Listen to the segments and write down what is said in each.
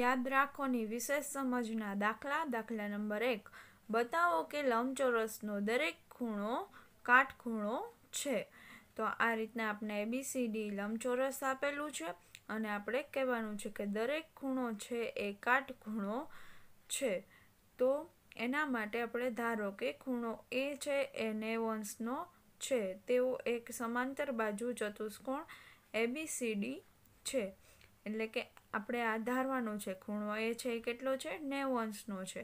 યાદ રાખોની વિશેષ સમજના દાખલા દાખલા નંબર એક બતાવો કે લંબચોરસનો દરેક ખૂણો કાટખૂણો છે તો આ રીતના આપણે એબીસીડી લંબચોરસ આપેલું છે અને આપણે કહેવાનું છે કે દરેક ખૂણો છે એ કાટખૂણો છે તો એના માટે આપણે ધારો કે ખૂણો એ છે એ નેવન્સનો છે તેઓ એક સમાંતર બાજુ ચતુષ્કોણ એબીસીડી છે એટલે કે આપણે આ ધારવાનો છે ખૂણો એ છે એ કેટલો છે નેવું અંશનો છે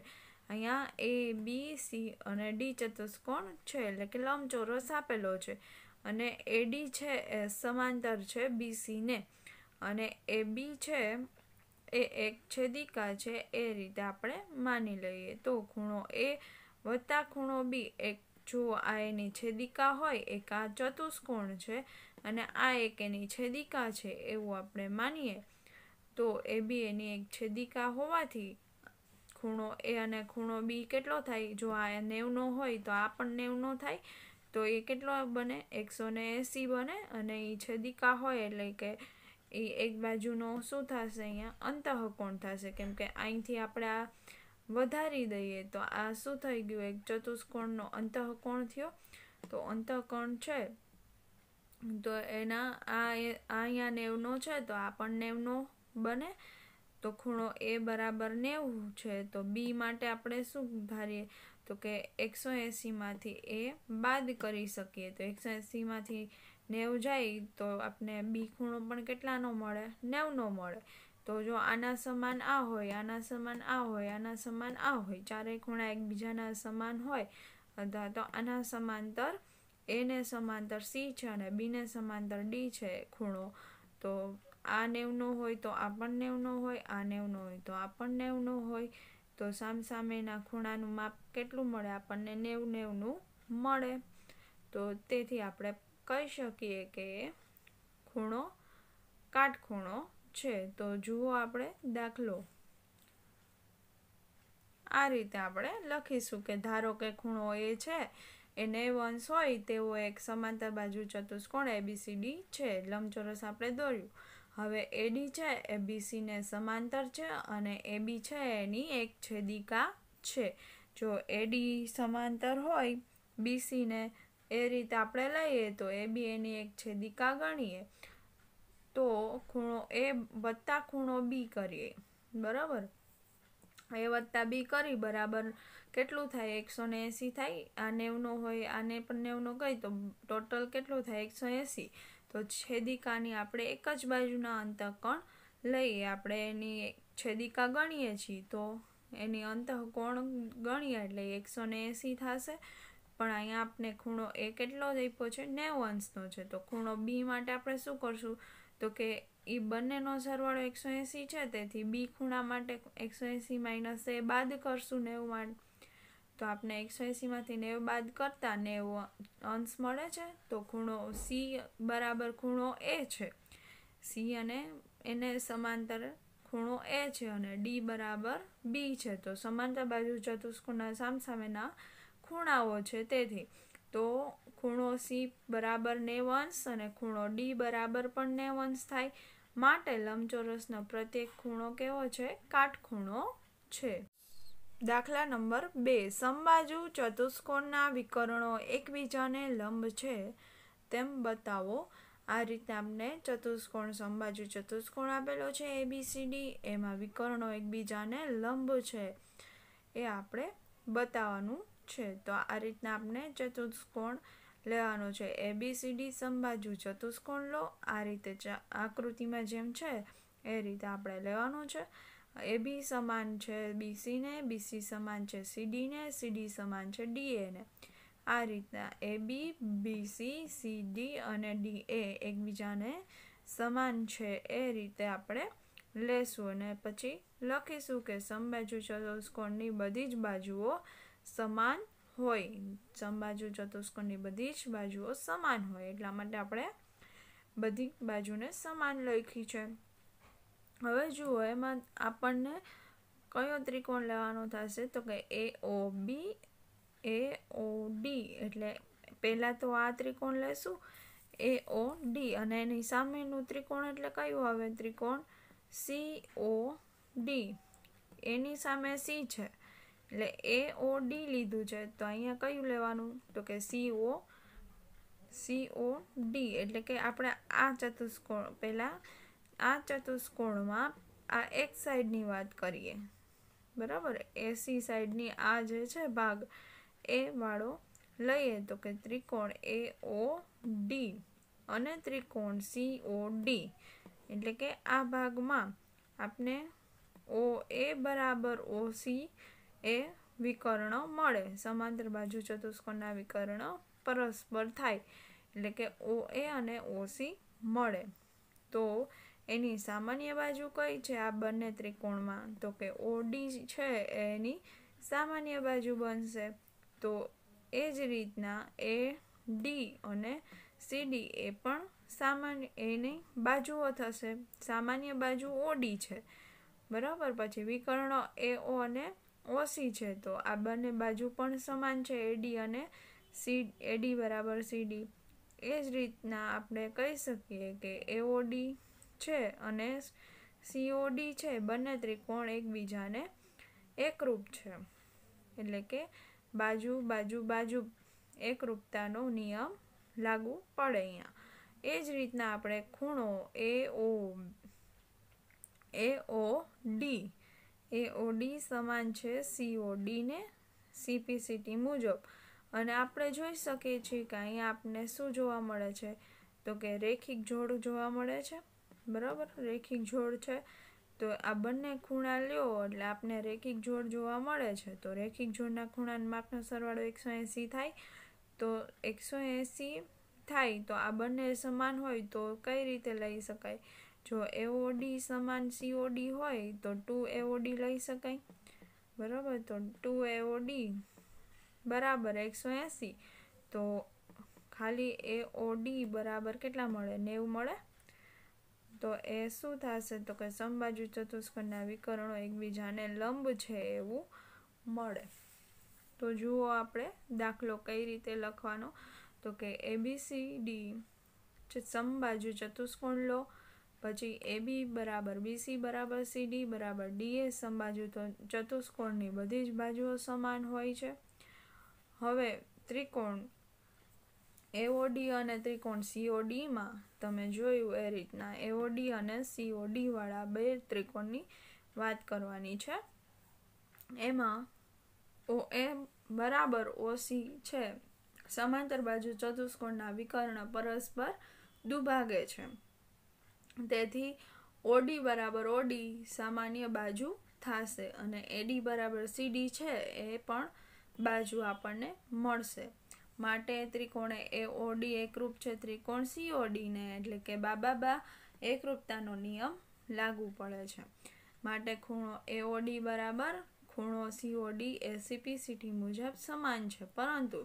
અહીંયા એ બી સી અને ડી ચતુષ્કોણ છે એટલે કે લંબચોરસ આપેલો છે અને એડી છે એ સમાંતર છે બીસીને અને એ બી છે એ એક છેદિકા છે એ રીતે આપણે માની લઈએ તો ખૂણો એ વત્તા ખૂણો બી એક જો આ એની છેદિકા હોય એક આ ચતુષ્કોણ છે અને આ એક એની છેદિકા છે એવું આપણે માનીએ તો એ બી એની એક છેદિકા હોવાથી ખૂણો એ અને ખૂણો બી કેટલો થાય જો આ નેવનો હોય તો આ પણ નેવનો થાય તો એ કેટલો બને એકસો ને એંસી બને અને એ છેદિકા હોય એટલે કે એ એક બાજુનો શું થશે અહીંયા અંતઃકોણ થશે કેમ કે અહીંથી આપણે આ વધારી દઈએ તો આ શું થઈ ગયું એક ચતુષ્કોણનો અંતઃકોણ થયો તો અંતઃકોણ છે તો એના આ અહીંયા નેવનો છે તો આ પણ નેવનો બને તો ખૂણો એ બરાબર નેવું છે તો બી માટે આપણે શું ધારીએ તો કે એકસો એંસીમાંથી એ બાદ કરી શકીએ તો એકસો એંસીમાંથી નેવું જાય તો આપણે બી ખૂણો પણ કેટલાનો મળે નેવનો મળે તો જો આના સમાન આ હોય આના સમાન આ હોય આના સમાન આ હોય ચારેય ખૂણા એકબીજાના સમાન હોય અથવા તો આના સમાંતર એને સમાંતર સી છે અને બીને સમાંતર ડી છે ખૂણો તો આ નેવનો હોય તો આ પણ નેવનો હોય આ નેવનો હોય તો આ પણ નેવનો હોય તો સામસામેના ખૂણાનું માપ કેટલું મળે આપણને નેવ નેવનું મળે તો તેથી આપણે કહી શકીએ કે ખૂણો કાટખૂણો છે તો જુઓ આપણે દાખલો આ રીતે આપણે લખીશું કે ધારો કે ખૂણો એ છે એ નેવ અંશ હોય તેવો એક સમાંતર બાજુ ચતુષ્કોણ એબીસીડી છે લંબચોરસ આપણે દોર્યું હવે એડી છે એ બીસીને સમાંતર છે અને એબી છે એની એક છેદિકા છે જો એડી સમાંતર હોય બીસીને એ રીતે આપણે લઈએ તો એ બી એની એક છેદિકા ગણીએ તો ખૂણો એ વત્તા ખૂણો બી કરીએ બરાબર એ વત્તા બી કરી બરાબર કેટલું થાય એકસો ને એંસી થાય આ નેવનો હોય આને પણ નેવનો કહી તો ટોટલ કેટલું થાય એકસો એંસી તો છેદિકાની આપણે એક જ બાજુના અંતઃકણ લઈએ આપણે એની છેદિકા ગણીએ છીએ તો એની અંતઃકોણ ગણીએ એટલે એકસો ને એંસી થશે પણ અહીંયા આપણે ખૂણો એ કેટલો આપ્યો છે નેવું અંશનો છે તો ખૂણો બી માટે આપણે શું કરશું તો કે એ બંનેનો સરવાળો એકસો એંસી છે તેથી બી ખૂણા માટે એકસો એંસી માઇનસ એ બાદ કરશું નેવું તો આપણે એકસો એંસીમાંથી નેવ બાદ કરતા નેવ અંશ મળે છે તો ખૂણો સી બરાબર ખૂણો એ છે સી અને એને સમાંતર ખૂણો એ છે અને ડી બરાબર બી છે તો સમાંતર બાજુ ચતુષ્કોણના સામસામેના ખૂણાઓ છે તેથી તો ખૂણો સી બરાબર નેવંશ અને ખૂણો ડી બરાબર પણ નેવંશ થાય માટે લંબચોરસનો પ્રત્યેક ખૂણો કેવો છે કાટખૂણો છે દાખલા નંબર બે સંબાજુ ચતુષ્કોણના વિકર્ણો એકબીજાને લંબ છે તેમ બતાવો આ રીતે આપણે ચતુષ્કોણ સંબાજુ ચતુષ્કોણ આપેલો છે એબીસીડી એમાં વિકર્ણો એકબીજાને લંબ છે એ આપણે બતાવવાનું છે તો આ રીતના આપણે ચતુષ્કોણ લેવાનો છે એબીસીડી સંબાજુ ચતુષ્કોણ લો આ રીતે આકૃતિમાં જેમ છે એ રીતે આપણે લેવાનું છે એ બી સમાન છે બીસીને બીસી સમાન છે સીડીને સીડી સમાન છે ડીએને આ રીતના એ બી બીસી સીડી અને ડી એ એકબીજાને સમાન છે એ રીતે આપણે લેશું અને પછી લખીશું કે સમબાજુ ચતુષ્કોણની બધી જ બાજુઓ સમાન હોય સમબાજુ ચતુષ્કોણની બધી જ બાજુઓ સમાન હોય એટલા માટે આપણે બધી બાજુને સમાન લખી છે હવે જુઓ એમાં આપણને કયો ત્રિકોણ લેવાનો થશે તો કે એ ઓ બી એ ઓ ડી એટલે પહેલાં તો આ ત્રિકોણ લેશું એ ઓ ડી અને એની સામેનું ત્રિકોણ એટલે કયું આવે ત્રિકોણ સી ઓ ડી એની સામે સી છે એટલે એ ઓ ડી લીધું છે તો અહીંયા કયું લેવાનું તો કે C O C O D એટલે કે આપણે આ ચતુષ્કોણ પહેલાં આ ચતુષ્કોણમાં આ એક સાઈડની વાત કરીએ બરાબર એસી સાઈડની આ જે છે ભાગ એ વાળો લઈએ તો કે ત્રિકોણ એ ઓ ડી અને ત્રિકોણ સી ઓ ડી એટલે કે આ ભાગમાં આપને ઓ એ બરાબર ઓ સી એ વિકર્ણ મળે સમાંતર બાજુ ચતુષ્કોણના વિકર્ણ પરસ્પર થાય એટલે કે ઓ એ અને ઓ સી મળે તો એની સામાન્ય બાજુ કઈ છે આ બંને ત્રિકોણમાં તો કે ઓડી છે એની સામાન્ય બાજુ બનશે તો એ જ રીતના એ ડી અને સીડી એ પણ સામાન્ય એની બાજુઓ થશે સામાન્ય બાજુ ઓડી છે બરાબર પછી વિકર્ણો એ ઓ અને ઓસી છે તો આ બંને બાજુ પણ સમાન છે એડી અને સી એડી બરાબર સીડી એ જ રીતના આપણે કહી શકીએ કે એઓડી છે અને સીઓડી છે બંને ત્રિકોણ એકબીજાને એકરૂપ છે એટલે કે બાજુ બાજુ બાજુ એકરૂપતાનો નિયમ લાગુ પડે અહીંયા એ જ રીતના આપણે ખૂણો એ ઓ એ ઓ ડી એ ઓ ડી સમાન છે સીઓ ડીને સીપીસીટી મુજબ અને આપણે જોઈ શકીએ છીએ કે અહીંયા આપણને શું જોવા મળે છે તો કે રેખિક જોડ જોવા મળે છે બરાબર રેખિક જોડ છે તો આ બંને ખૂણા લ્યો એટલે આપને રેખિક જોડ જોવા મળે છે તો રેખિક જોડના ખૂણાના માપનો સરવાળો એકસો એંસી થાય તો એકસો એંસી થાય તો આ બંને સમાન હોય તો કઈ રીતે લઈ શકાય જો એઓડી સમાન સીઓડી હોય તો ટુ એઓડી લઈ શકાય બરાબર તો ટુ એઓડી બરાબર એકસો એંસી તો ખાલી એઓડી બરાબર કેટલા મળે નેવું મળે તો એ શું થશે તો કે સમબાજુ ચતુષ્કોણના વિકરણો એકબીજાને લંબ છે એવું મળે તો જુઓ આપણે દાખલો કઈ રીતે લખવાનો તો કે એબીસીડી સમબાજુ ચતુષ્કોણ લો પછી એબી બરાબર બીસી બરાબર સીડી બરાબર ડીએ સમબાજુ તો ચતુષ્કોણની બધી જ બાજુઓ સમાન હોય છે હવે ત્રિકોણ એઓડી અને ત્રિકોણ સીઓડીમાં તમે જોયું એ રીતના એઓડી અને સીઓડીવાળા બે ત્રિકોણની વાત કરવાની છે એમાં ઓ એ બરાબર ઓસી છે સમાંતર બાજુ ચતુષ્કોણના વિકર્ણ પરસ્પર દુભાગે છે તેથી ઓડી બરાબર ઓડી સામાન્ય બાજુ થશે અને એડી બરાબર સીડી છે એ પણ બાજુ આપણને મળશે માટે ત્રિકોણ એ ઓડી એકરૂપ છે ત્રિકોણ સીઓડીને એટલે કે બાબાબા એકરૂપતાનો નિયમ લાગુ પડે છે માટે ખૂણો એઓડી બરાબર ખૂણો સીઓડી એ સીપીસીટી મુજબ સમાન છે પરંતુ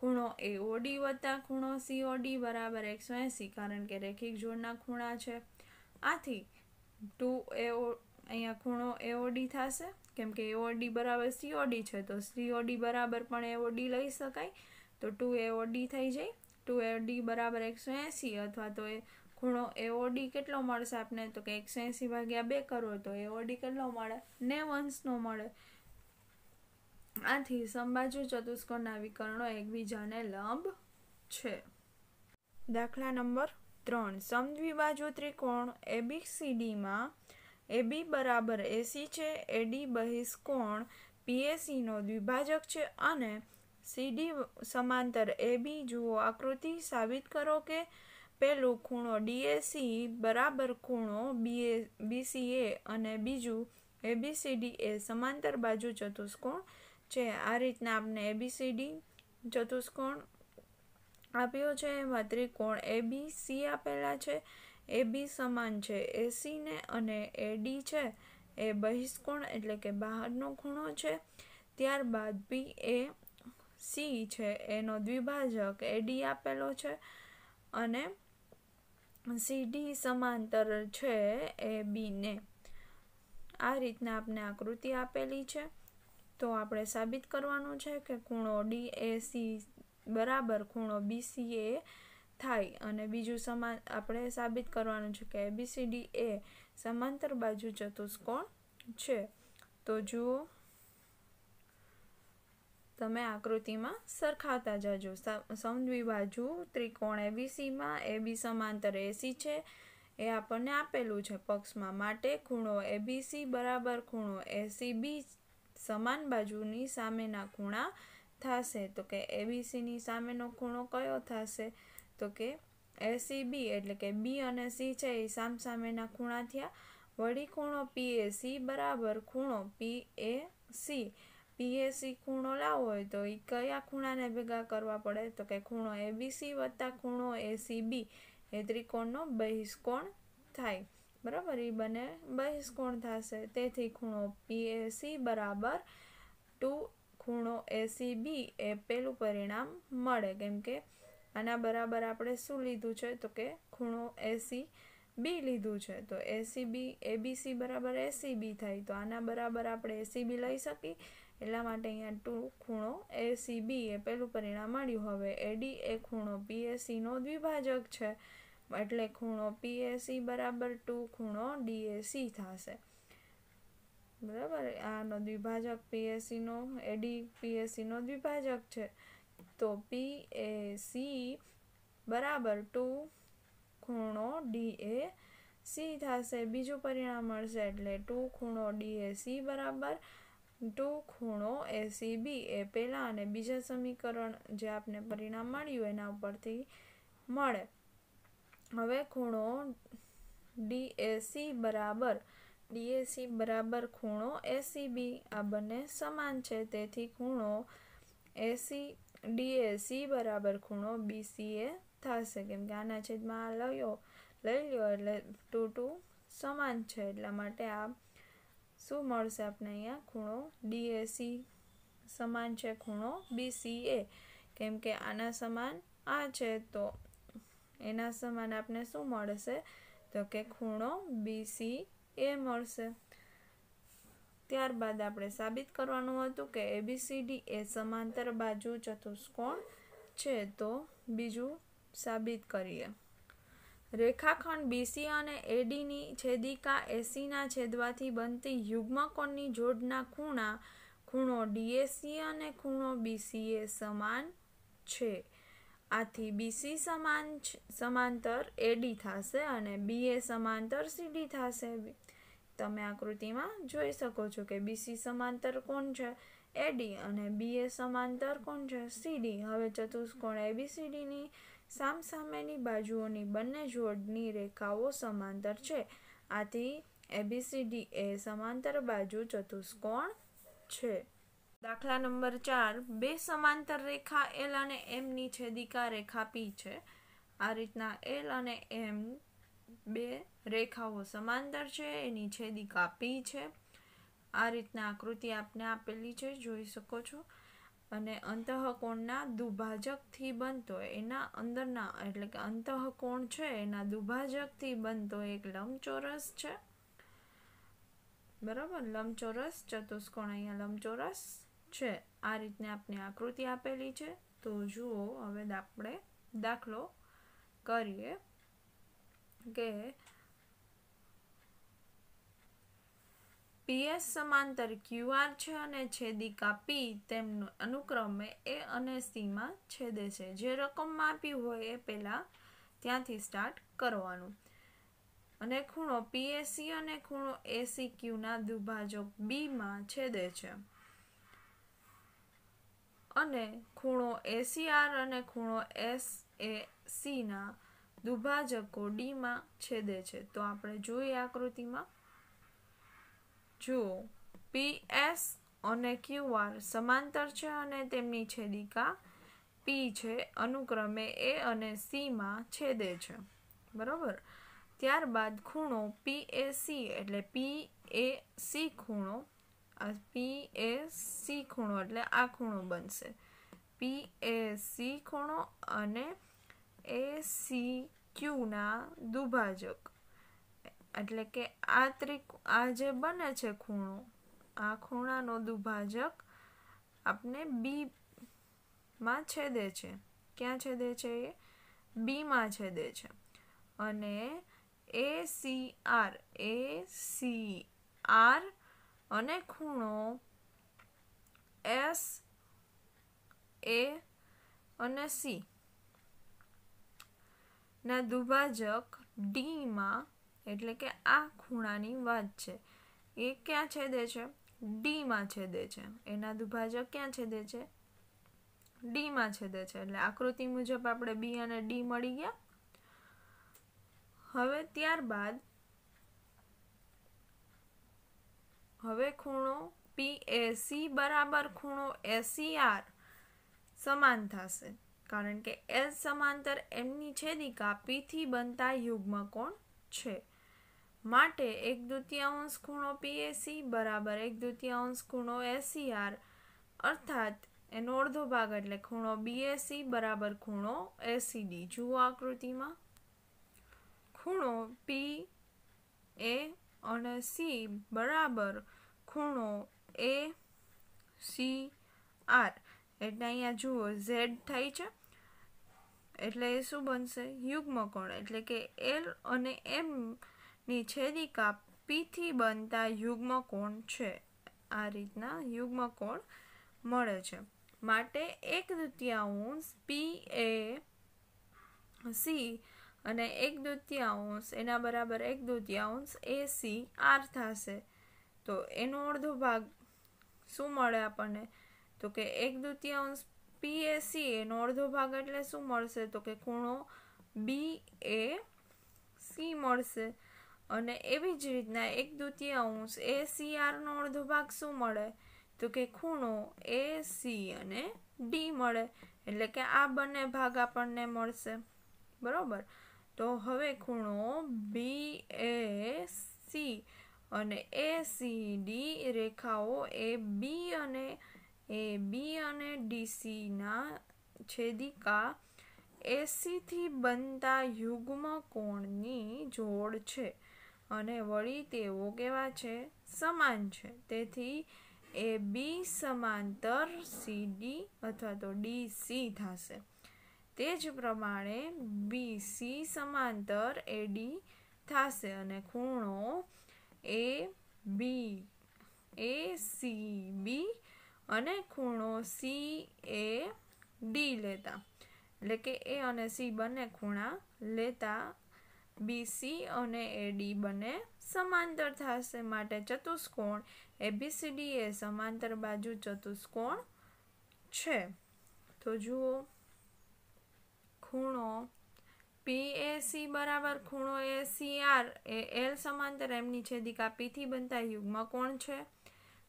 ખૂણો એ ઓડી વત્તા ખૂણો સીઓડી બરાબર એકસો એંસી કારણ કે રેખિક જોડના ખૂણા છે આથી ટુ એઓ અહીંયા ખૂણો એઓડી થશે કેમ કે એઓડી બરાબર સીઓડી છે તો સીઓડી બરાબર પણ એઓડી લઈ શકાય તો ટુ એ ઓડી થઈ જાય ટુ એ ડી બરાબર એકસો એંસી અથવા તો એ ખૂણો એ ઓડી કેટલો મળશે આપને તો કે એકસો એંસી ભાગ્યા બે કરો તો એ ઓડી કેટલો મળે ને વંશનો મળે આથી સમબાજુ ચતુષ્કોણના વિકર્ણો એકબીજાને લંબ છે દાખલા નંબર ત્રણ સમદ્વિબાજુ ત્રિકોણ એબીસીડીમાં એબી બરાબર એસી છે એડી બહિષ્કોણ પીએસીનો દ્વિભાજક છે અને સીડી સમાંતર એબી જુઓ આકૃતિ સાબિત કરો કે પહેલું ખૂણો ડીએસી બરાબર ખૂણો બીએ બીસીએ અને બીજું એબીસીડી એ સમાંતર બાજુ ચતુષ્કોણ છે આ રીતના આપણે એબીસીડી ચતુષ્કોણ આપ્યો છે એમાં ત્રિકોણ એબી સી આપેલા છે એબી સમાન છે એસીને અને એડી છે એ બહિષ્કોણ એટલે કે બહારનો ખૂણો છે ત્યારબાદ પી એ સી છે એનો દ્વિભાજક એડી આપેલો છે અને સીડી સમાંતર છે એ બીને આ રીતના આપણે આકૃતિ આપેલી છે તો આપણે સાબિત કરવાનું છે કે ખૂણો ડી એ સી બરાબર ખૂણો બીસી એ થાય અને બીજું સમાન આપણે સાબિત કરવાનું છે કે એબીસીડી એ સમાંતર બાજુ ચતુષ્કોણ છે તો જુઓ તમે આકૃતિમાં સરખાતા જજો બાજુ ત્રિકોણ એબીસીમાં એબી સમાંતર એસી છે એ આપણને આપેલું છે પક્ષમાં માટે ખૂણો એબીસી બરાબર ખૂણો એસીબી સમાન બાજુની સામેના ખૂણા થશે તો કે એબીસીની સામેનો ખૂણો કયો થશે તો કે એસીબી એટલે કે બી અને સી છે એ સામ સામેના ખૂણા થયા વળી ખૂણો પી પીએસી બરાબર ખૂણો પી એ સી પીએસી ખૂણો લાવવો હોય તો એ કયા ખૂણાને ભેગા કરવા પડે તો કે ખૂણો એબીસી વત્તા ખૂણો એસીબી એ ત્રિકોણનો બહિષ્કોણ થાય બરાબર એ બને બહિષ્કોણ થશે તેથી ખૂણો પીએસી બરાબર ટુ ખૂણો એસીબી એ પેલું પરિણામ મળે કેમ કે આના બરાબર આપણે શું લીધું છે તો કે ખૂણો એસી બી લીધું છે તો એસીબી એબીસી બરાબર એસીબી થાય તો આના બરાબર આપણે એસીબી લઈ શકીએ એટલા માટે અહીંયા ટુ ખૂણો એ સી બી એ પહેલું પરિણામ મળ્યું હવે એડી એ ખૂણો પીએસીનો દ્વિભાજક છે એટલે ખૂણો પીએસી બરાબર ટુ ખૂણો ડીએસી થશે બરાબર આનો દ્વિભાજક પીએસીનો એડી પીએસીનો દ્વિભાજક છે તો પી એ સી બરાબર ટુ ખૂણો ડી એ સી થશે બીજું પરિણામ મળશે એટલે ટુ ખૂણો ડી એ સી બરાબર ટુ ખૂણો એસી બી e એ પહેલાં અને બીજા સમીકરણ જે આપને પરિણામ મળ્યું એના ઉપરથી મળે હવે ખૂણો ડી ડીએસી બરાબર ડીએસી બરાબર ખૂણો એસી બી e આ બંને સમાન છે તેથી ખૂણો એસી ડીએસી e, બરાબર ખૂણો બીસી એ થશે કેમ કે આના છેદમાં આ લયો લઈ લ્યો એટલે ટુ ટુ સમાન છે એટલા માટે આ શું મળશે આપણે અહીંયા ખૂણો ડીએસી સમાન છે ખૂણો બીસીએ કેમ કે આના સમાન આ છે તો એના સમાન આપણે શું મળશે તો કે ખૂણો બીસી એ મળશે ત્યારબાદ આપણે સાબિત કરવાનું હતું કે એબીસીડી એ સમાંતર બાજુ ચતુષ્કોણ છે તો બીજું સાબિત કરીએ રેખાખંડ બીસી અને એડીની છેદિકા એસીના છેદવાથી બનતી યુગ્મકોણની જોડના ખૂણા ખૂણો ડીએસી અને ખૂણો બીસી એ સમાન છે આથી બીસી સમાન સમાંતર એડી થશે અને બીએ સમાંતર સીડી થશે તમે આકૃતિમાં જોઈ શકો છો કે બીસી સમાંતર કોણ છે એડી અને બીએ સમાંતર કોણ છે સીડી હવે ચતુષ્કોણ એબીસીડીની ની સામસામેની બાજુઓની બંને જોડની રેખાઓ સમાંતર છે આથી એબીસીડી એ સમાંતર બાજુ ચતુષ્કોણ છે દાખલા નંબર ચાર બે સમાંતર રેખા એલ અને એમની છેદિકા રેખા પી છે આ રીતના એલ અને એમ બે રેખાઓ સમાંતર છે એની છેદિકા પી છે આ રીતના આકૃતિ આપને આપેલી છે જોઈ શકો છો અને અંતઃકોણના દુભાજકથી બનતો એના અંદરના એટલે કે અંતઃકોણ છે એના દુભાજકથી બનતો એક લંબચોરસ છે બરાબર લંબચોરસ ચતુષ્કોણ અહીંયા લંબચોરસ છે આ રીતને આપની આકૃતિ આપેલી છે તો જુઓ હવે આપણે દાખલો કરીએ કે પીએસ સમાંતર ક્યુઆર છે અને છેદિકા પી તેમનો અનુક્રમે એ અને સીમાં છેદે છે જે રકમ માપી હોય એ પહેલાં ત્યાંથી સ્ટાર્ટ કરવાનું અને ખૂણો પીએસી અને ખૂણો એસી ક્યુના દુભાજક બીમાં છેદે છે અને ખૂણો એસીઆર અને ખૂણો એસ એ સીના દુભાજકો ડીમાં છેદે છે તો આપણે જોઈએ આકૃતિમાં જો પી એસ અને ક્યુઆર સમાંતર છે અને તેમની છેદિકા પી છે અનુક્રમે એ અને સીમાં છેદે છે બરાબર ત્યારબાદ ખૂણો પી એ સી એટલે પી એ સી ખૂણો પી એ સી ખૂણો એટલે આ ખૂણો બનશે પી એ સી ખૂણો અને એ સી ક્યુના દુભાજક એટલે કે આ ત્રિક આ જે બને છે ખૂણો આ ખૂણાનો દુભાજક આપણે બીમાં છેદે છે ક્યાં છેદે છે એ બીમાં છેદે છે અને A C R A C R અને ખૂણો એસ એ અને સી ના દુભાજક ડીમાં એટલે કે આ ખૂણાની વાત છે એ ક્યાં છેદે છે ડીમાં છેદે છે એના દુભાજક ક્યાં છેદે છે ડીમાં છેદે છે એટલે આકૃતિ મુજબ આપણે બી અને ડી મળી ગયા હવે ત્યારબાદ હવે ખૂણો પી એસી બરાબર ખૂણો એસી આર સમાન થશે કારણ કે એસ સમાંતર એમની છેદિકા પીથી બનતા યુગ્મ કોણ છે માટે એક દ્વિતીયાંશ ખૂણો પીએસી બરાબર એક દ્વિતીયાંશ ખૂણો એસીઆર e અર્થાત એનો અડધો ભાગ એટલે ખૂણો બીએસી બરાબર ખૂણો એસીડી e જુઓ આકૃતિમાં ખૂણો પી એ અને સી બરાબર ખૂણો એ સી આર એટલે અહીંયા જુઓ ઝેડ થાય છે એટલે એ શું બનશે યુગ્મકોણ એટલે કે એલ અને એમ ની છેદિકા પીથી બનતા યુગ્મકોણ છે આ રીતના યુગ્મકોણ મળે છે માટે એક દ્વિતીયાંશ પી એ સી અને એક દ્વિતીયાંશ એના બરાબર એક દ્વિતીયાંશ એ સી આર થશે તો એનો અડધો ભાગ શું મળે આપણને તો કે એક દ્વિતીયાંશ પી એ સી એનો અડધો ભાગ એટલે શું મળશે તો કે ખૂણો બી એ સી મળશે અને એવી જ રીતના એક અંશ એ સી આરનો અડધો ભાગ શું મળે તો કે ખૂણો એ સી અને ડી મળે એટલે કે આ બંને ભાગ આપણને મળશે બરાબર તો હવે ખૂણો બી એ સી અને એ સી ડી રેખાઓ એ બી અને એ બી અને ડીસીના છેદિકા એસીથી બનતા યુગ્મ કોણની જોડ છે અને વળી તેઓ કેવા છે સમાન છે તેથી એ બી સમાંતર સી ડી અથવા તો ડી સી થશે તે જ પ્રમાણે બી સી સમાંતર એ ડી થશે અને ખૂણો એ બી એ સી બી અને ખૂણો સી એ ડી લેતા એટલે કે એ અને સી બંને ખૂણા લેતા બીસી અને એડી બંને સમાંતર થશે માટે ચતુષ્કોણ એબીસીડી એ સમાંતર બાજુ ચતુષ્કોણ છે તો જુઓ ખૂણો પીએસી બરાબર ખૂણો એસીઆર એ એલ સમાંતર એમની છેદિકા પીથી બનતા યુગ્મ કોણ છે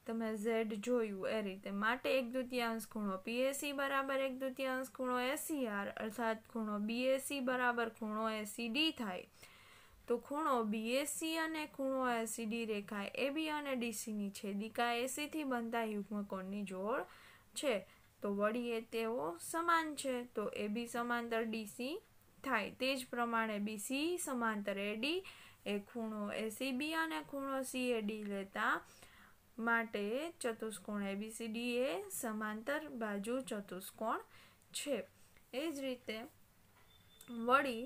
તમે ઝેડ જોયું એ રીતે માટે એક દૃતીયાંશ ખૂણો પીએસી બરાબર એક દૃતીયાંશ ખૂણો એસીઆર e અર્થાત ખૂણો બીએસી બરાબર ખૂણો એસીડી e થાય તો ખૂણો બીએસી અને ખૂણો એસીડી e રેખા એબી અને ડીસીની છેદિકા એસીથી બનતા યુગ્મકોણની જોડ છે તો વળી એ તેઓ સમાન છે તો એબી સમાંતર ડીસી થાય તે જ પ્રમાણે બીસી સમાંતર એડી એ ખૂણો એસીબી અને ખૂણો સીએડી લેતા માટે ચતુષ્કોણ એબીસીડી એ e સમાંતર બાજુ ચતુષ્કોણ છે એ જ રીતે વળી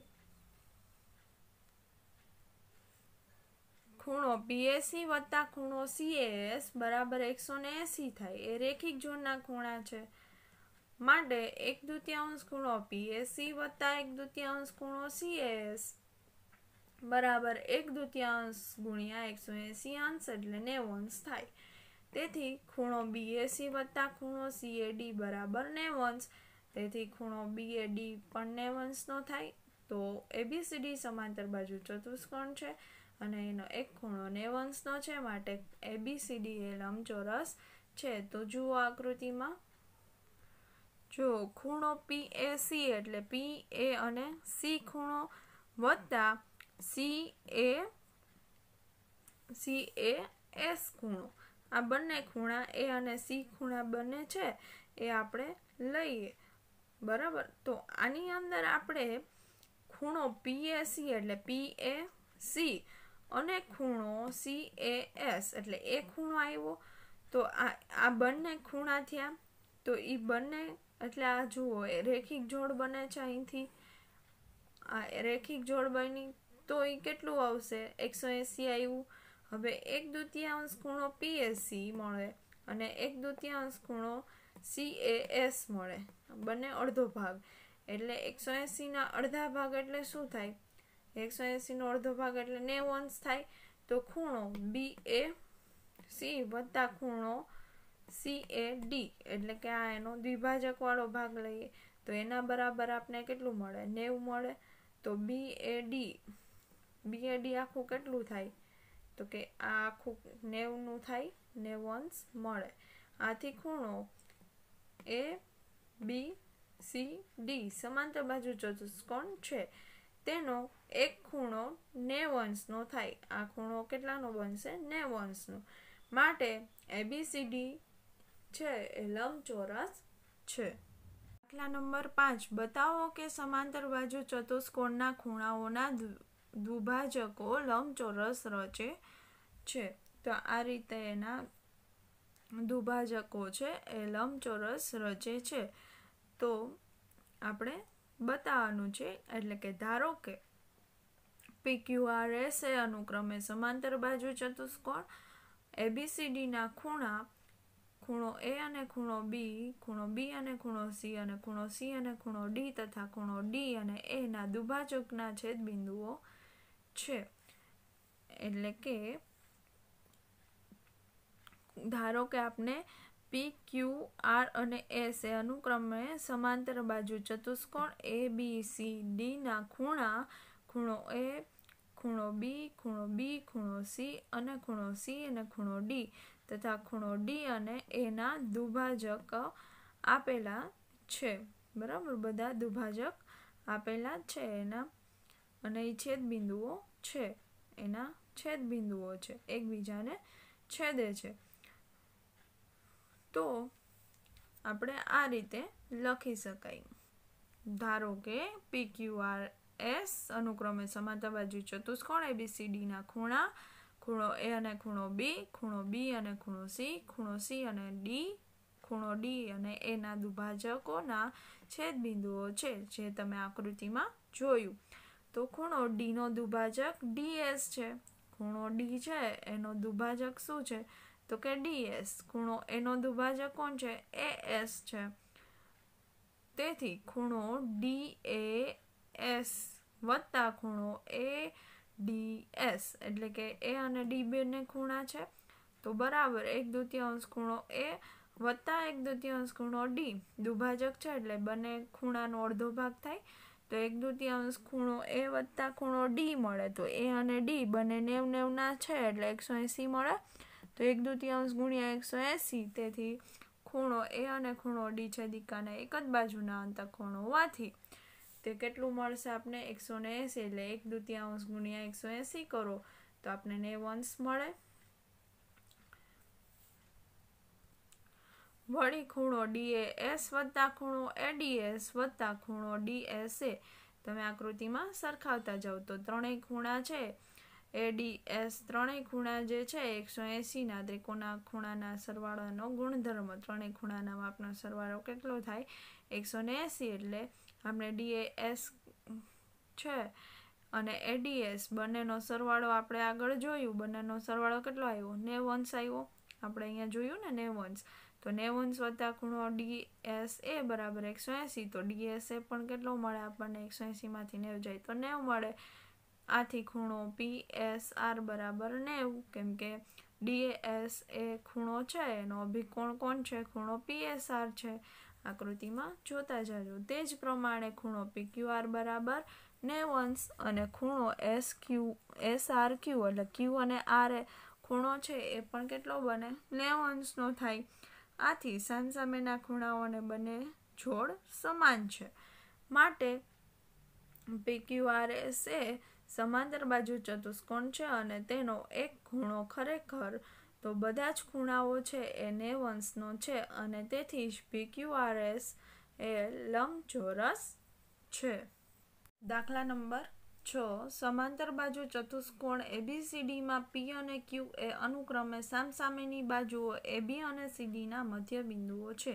ખૂણો પીએસી વત્તા ખૂણો સીએએસ બરાબર એકસો ને એસી થાય એ રેખિક ઝોનના ખૂણા છે માટે એક દૃત્યાંશ ખૂણો પીએસી વત્તા એક દૃત્યાંશ ખૂણો સીએએસ બરાબર એક દૂતીયાંશ ગુણ્યા એકસો એંસી અંશ એટલે નેવું અંશ થાય તેથી ખૂણો બીએસી વત્તા ખૂણો સીએડી બરાબર નેવું અંશ તેથી ખૂણો બીએડી પણ નેવંશનો થાય તો એબીસીડી સમાંતર બાજુ ચતુષ્કોણ છે અને એનો એક ખૂણો નેવંશનો છે માટે એબીસીડી એ લંબચોરસ છે તો જુઓ આકૃતિમાં જો ખૂણો પી એ એટલે પી એ અને સી ખૂણો વત્તા C A C A S ખૂણો આ બંને ખૂણા એ અને સી ખૂણા બંને છે એ આપણે લઈએ બરાબર તો આની અંદર આપણે ખૂણો પી એ સી એટલે પી એ સી અને ખૂણો સી એ એસ એટલે એ ખૂણો આવ્યો તો આ આ બંને ખૂણા થયા તો એ બંને એટલે આ જુઓ રેખિક જોડ બને છે અહીંથી આ રેખિક જોડ બની તો એ કેટલું આવશે એકસો એંસી આવ્યું હવે એક દુત્યાંશ ખૂણો પીએસસી મળે અને એક દુત્યાંશ ખૂણો સી એ એસ મળે બંને અડધો ભાગ એટલે એકસો એંસીના અડધા ભાગ એટલે શું થાય એકસો એંસીનો અડધો ભાગ એટલે નેવું અંશ થાય તો ખૂણો બી એ સી વત્તા ખૂણો સી એ ડી એટલે કે આ એનો દ્વિભાજકવાળો ભાગ લઈએ તો એના બરાબર આપણે કેટલું મળે નેવું મળે તો બી એ ડી બીએડી આખું કેટલું થાય તો કે આ આખું નેવનું થાય ને વંશ મળે આથી ખૂણો એ બી સી ડી સમાંતર બાજુ ચતુષ્કોણ છે તેનો એક ખૂણો ને વંશનો થાય આ ખૂણો કેટલાનો બનશે ને વંશનો માટે એબીસીડી છે એ લંબચોરસ છે દાખલા નંબર પાંચ બતાવો કે સમાંતર બાજુ ચતુષ્કોણના ખૂણાઓના દુભાજકો લંબચોરસ રચે છે તો આ રીતે એના દુભાજકો છે એ લંબચોરસ રચે છે તો આપણે બતાવવાનું છે એટલે કે ધારો કે પીક્યુઆર એસ એ અનુક્રમે સમાંતર બાજુ ચતુષ્કોણ એબીસીડીના ખૂણા ખૂણો એ અને ખૂણો બી ખૂણો બી અને ખૂણો સી અને ખૂણો સી અને ખૂણો ડી તથા ખૂણો ડી અને એના દુભાજકના છેદ બિંદુઓ છે એટલે કે ધારો કે આપણે પી ક્યુ આર અને એસ એ અનુક્રમે સમાંતર બાજુ ચતુષ્કોણ એ બી સી ડીના ખૂણા ખૂણો એ ખૂણો બી ખૂણો બી ખૂણો સી અને ખૂણો સી અને ખૂણો ડી તથા ખૂણો ડી અને એના દુભાજક આપેલા છે બરાબર બધા દુભાજક આપેલા છે એના અને એ છેદ છે એના છેદ છે એકબીજાને છેદે છે તો આપણે આ રીતે લખી શકાય ધારો કે પીક્યુઆર એસ અનુક્રમે સમાતા બાજુ ચતુષ્કોણ એબીસીડીના ખૂણા ખૂણો એ અને ખૂણો બી ખૂણો બી અને ખૂણો સી ખૂણો સી અને ડી ખૂણો ડી અને એના દુભાજકોના છેદબિંદુઓ છે જે તમે આકૃતિમાં જોયું તો ખૂણો ડીનો દુભાજક ડીએસ છે ખૂણો ડી છે એનો દુભાજક શું છે તો કે ડીએસ ખૂણો એનો દુભાજક કોણ છે એ એસ છે તેથી ખૂણો ડી એ એસ વત્તા ખૂણો એ ડી એસ એટલે કે એ અને ડી બેને ખૂણા છે તો બરાબર એક દ્વિતીયાંશ ખૂણો એ વત્તા એક દ્વિતીયાંશ ખૂણો ડી દુભાજક છે એટલે બંને ખૂણાનો અડધો ભાગ થાય તો એક દૂતીયાંશ ખૂણો એ વત્તા ખૂણો ડી મળે તો એ અને ડી બંને નેવ નેવના છે એટલે એકસો એંસી મળે તો એક દૂતીયાંશ ગુણ્યા એકસો એંસી તેથી ખૂણો એ અને ખૂણો ડી છે છેદિકાના એક જ બાજુના અંતર ખૂણો હોવાથી તે કેટલું મળશે આપણે એકસો ને એંસી એટલે એક દૂતીયાંશ ગુણ્યા એકસો એંસી કરો તો આપણે નેવ અંશ મળે વળી ખૂણો ડીએએસ વત્તા ખૂણો એડીએસ વત્તા ખૂણો ડીએસએ તમે આકૃતિમાં સરખાવતા જાઓ તો ત્રણેય ખૂણા છે એડીએસ ત્રણેય ખૂણા જે છે એકસો એંસીના ત્રિકોણા ખૂણાના સરવાળાનો ગુણધર્મ ત્રણેય ખૂણાના માપનો સરવાળો કેટલો થાય એકસો ને એંસી એટલે આપણે ડીએએસ છે અને એડીએસ બંનેનો સરવાળો આપણે આગળ જોયું બંનેનો સરવાળો કેટલો આવ્યો નેવન્સ આવ્યો આપણે અહીંયા જોયું ને નેવન્સ તો નેવુન્સ વત્તા ખૂણો ડી એસ એ બરાબર એકસો એંસી તો ડી એસ એ પણ કેટલો મળે આપણને એકસો એંસીમાંથી નેવું જાય તો નેવું મળે આથી ખૂણો પી એસ આર બરાબર નેવું કેમ કે ડી એસ એ ખૂણો છે એનો અભિકોણ કોણ છે ખૂણો પી એસ આર છે આકૃતિમાં જોતા જજો તે જ પ્રમાણે ખૂણો પી ક્યુ આર બરાબર નેવન્સ અને ખૂણો S Q S R Q એટલે ક્યુ અને આર એ ખૂણો છે એ પણ કેટલો બને નેવન્સનો થાય આથી સામસામેના ખૂણાઓને બંને જોડ સમાન છે માટે પીક્યુઆરએસ એ સમાંતર બાજુ ચતુષ્કોણ છે અને તેનો એક ખૂણો ખરેખર તો બધા જ ખૂણાઓ છે એ નેવંશનો છે અને તેથી જ પીક્યુઆરએસ એ લંબચોરસ છે દાખલા નંબર છ સમાંતર બાજુ ચતુષ્કોણ એબીસીડીમાં પી અને ક્યુ એ અનુક્રમે સામસામેની બાજુઓ એબી અને સીડીના મધ્ય બિંદુઓ છે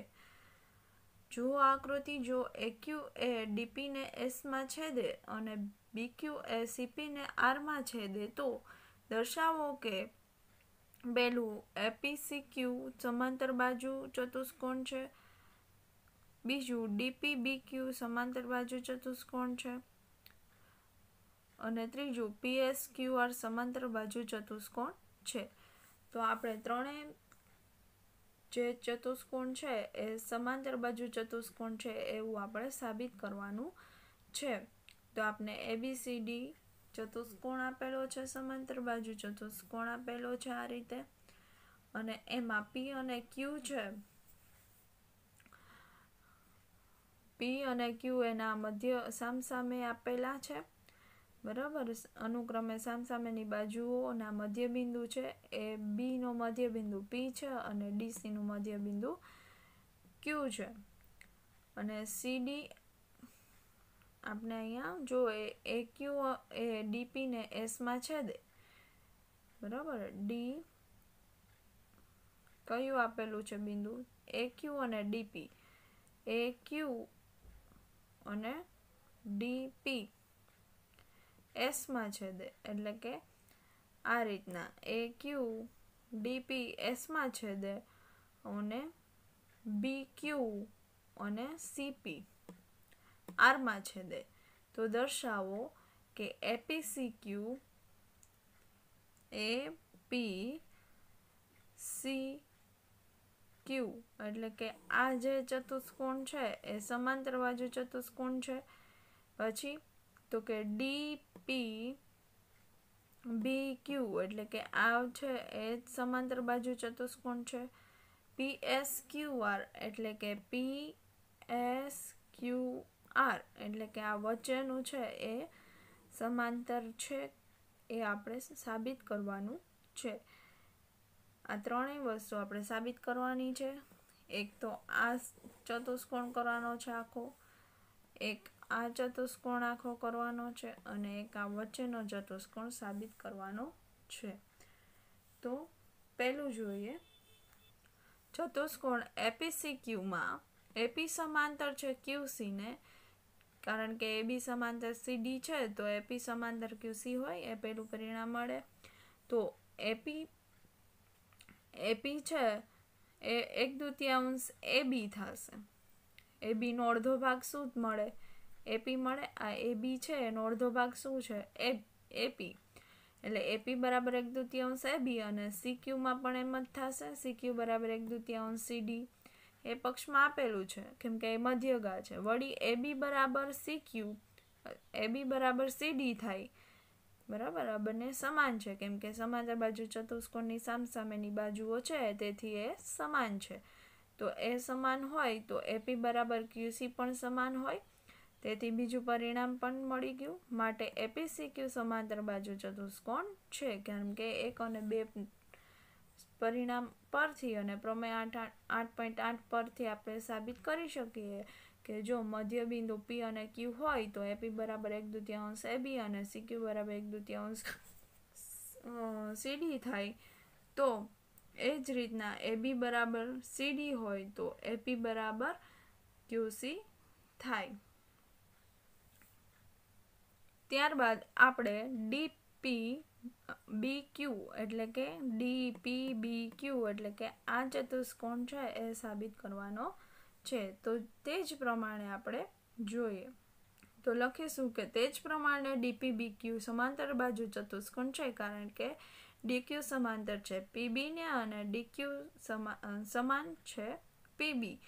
જો આકૃતિ જો એક્યુ એ ડીપીને એસમાં છેદે અને બીક્યુ એ સીપીને આરમાં છેદે તો દર્શાવો કે પહેલું એપીસીક્યુ સમાંતર બાજુ ચતુષ્કોણ છે બીજું ડીપી ડીપીબીક્યુ સમાંતર બાજુ ચતુષ્કોણ છે અને ત્રીજું પી પીએસ ક્યુઆર સમાંતર બાજુ ચતુષ્કોણ છે તો આપણે ત્રણેય જે ચતુષ્કોણ છે એ સમાંતર બાજુ ચતુષ્કોણ છે એવું આપણે સાબિત કરવાનું છે તો આપણે એબીસીડી ચતુષ્કોણ આપેલો છે સમાંતર બાજુ ચતુષ્કોણ આપેલો છે આ રીતે અને એમાં પી અને ક્યુ છે પી અને ક્યુ એના મધ્ય સામસામે આપેલા છે બરાબર અનુક્રમે સામસામેની બાજુઓના મધ્ય બિંદુ છે એ બીનો બિંદુ પી છે અને ડીસીનું મધ્ય બિંદુ ક્યુ છે અને સીડી આપણે અહીંયા જો એ ક્યુ એ ડીપીને એસમાં છે દે બરાબર ડી કયું આપેલું છે બિંદુ એ ક્યુ અને ડીપી એ ક્યુ અને ડીપી એસમાં છે દે એટલે કે આ રીતના એ ક્યુ ડીપી એસમાં છે દે અને બી ક્યુ અને સીપી આરમાં છે દે તો દર્શાવો કે એપીસી ક્યુ એ પી સી ક્યુ એટલે કે આ જે ચતુષ્કોણ છે એ સમાંતર બાજુ ચતુષ્કોણ છે પછી તો કે ડી પી બી ક્યુ એટલે કે આ છે એ જ સમાંતર બાજુ ચતુષ્કોણ છે પી એસ ક્યુ આર એટલે કે પી એસ ક્યુ આર એટલે કે આ વચ્ચેનું છે એ સમાંતર છે એ આપણે સાબિત કરવાનું છે આ ત્રણેય વસ્તુ આપણે સાબિત કરવાની છે એક તો આ ચતુષ્કોણ કરવાનો છે આખો એક આ ચતુષ્કોણ આખો કરવાનો છે અને એક આ વચ્ચેનો ચતુષ્કોણ સાબિત કરવાનો છે તો પહેલું જોઈએ ચતુષ્કોણ એપીસી ક્યુમાં એપી સમાંતર છે ક્યુસીને કારણ કે એબી સમાંતર સીડી છે તો એપી સમાંતર ક્યુસી હોય એ પહેલું પરિણામ મળે તો એપી એપી છે એ એક દુત્યાંશ એબી થશે એબીનો અડધો ભાગ શું જ મળે એપી મળે આ એબી છે એનો અડધો ભાગ શું છે એ એપી એટલે એપી બરાબર એક દુત્યાંશ એબી અને સીક્યુમાં પણ એમ જ થશે સીક્યુ બરાબર એક દુત્યાંશ સીડી એ પક્ષમાં આપેલું છે કેમ કે એ મધ્યગા છે વળી એબી બરાબર સીક્યુ એબી બરાબર સીડી થાય બરાબર આ બંને સમાન છે કેમ કે સમાંતર બાજુ ચતુષ્કોણની સામસામેની બાજુઓ છે તેથી એ સમાન છે તો એ સમાન હોય તો એપી બરાબર ક્યુસી પણ સમાન હોય તેથી બીજું પરિણામ પણ મળી ગયું માટે એપીસીક્યુ સમાંતર બાજુ ચતુષ્કોણ છે કારણ કે એક અને બે પરિણામ પરથી અને પ્રમેય આઠ આઠ પોઈન્ટ આઠ પરથી આપણે સાબિત કરી શકીએ કે જો મધ્ય બિંદુ પી અને ક્યુ હોય તો એપી બરાબર એક દુત્યાંશ એબી અને સીક્યુ બરાબર એક દુત્યાંશ સીડી થાય તો એ જ રીતના એબી બરાબર સીડી હોય તો એપી બરાબર ક્યુસી થાય ત્યારબાદ આપણે ડીપી બી ક્યુ એટલે કે ડી પી બી ક્યુ એટલે કે આ ચતુષ્કોણ છે એ સાબિત કરવાનો છે તો તે જ પ્રમાણે આપણે જોઈએ તો લખીશું કે તે જ પ્રમાણે ડીપી બી ક્યુ સમાંતર બાજુ ચતુષ્કોણ છે કારણ કે ડી ક્યુ સમાંતર છે પીબીને અને ડી ડીક્યુ સમાન છે પીબી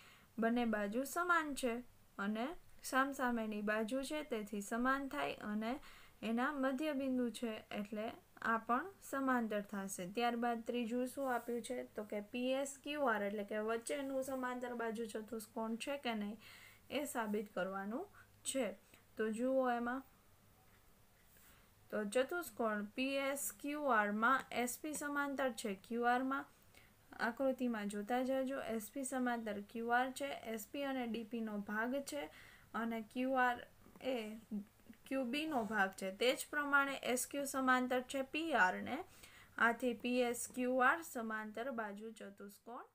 બંને બાજુ સમાન છે અને સામસામેની બાજુ છે તેથી સમાન થાય અને એના મધ્ય બિંદુ છે એટલે આ પણ સમાંતર થશે ત્યારબાદ ત્રીજું શું આપ્યું છે તો કે પીએસ ક્યુઆર એટલે કે વચ્ચેનું સમાંતર બાજુ ચતુષ્કોણ છે કે નહીં એ સાબિત કરવાનું છે તો જુઓ એમાં તો ચતુષ્કોણ પીએસ ક્યુઆરમાં એસપી સમાંતર છે ક્યુઆરમાં આકૃતિમાં જોતા જજો એસપી સમાંતર ક્યુઆર છે એસપી અને ડીપીનો ભાગ છે અને ક્યુઆર એ ક્યુબીનો ભાગ છે તે જ પ્રમાણે એસ ક્યુ સમાંતર છે પીઆરને આથી પી પીએસ ક્યુઆર સમાંતર બાજુ ચતુષ્કોણ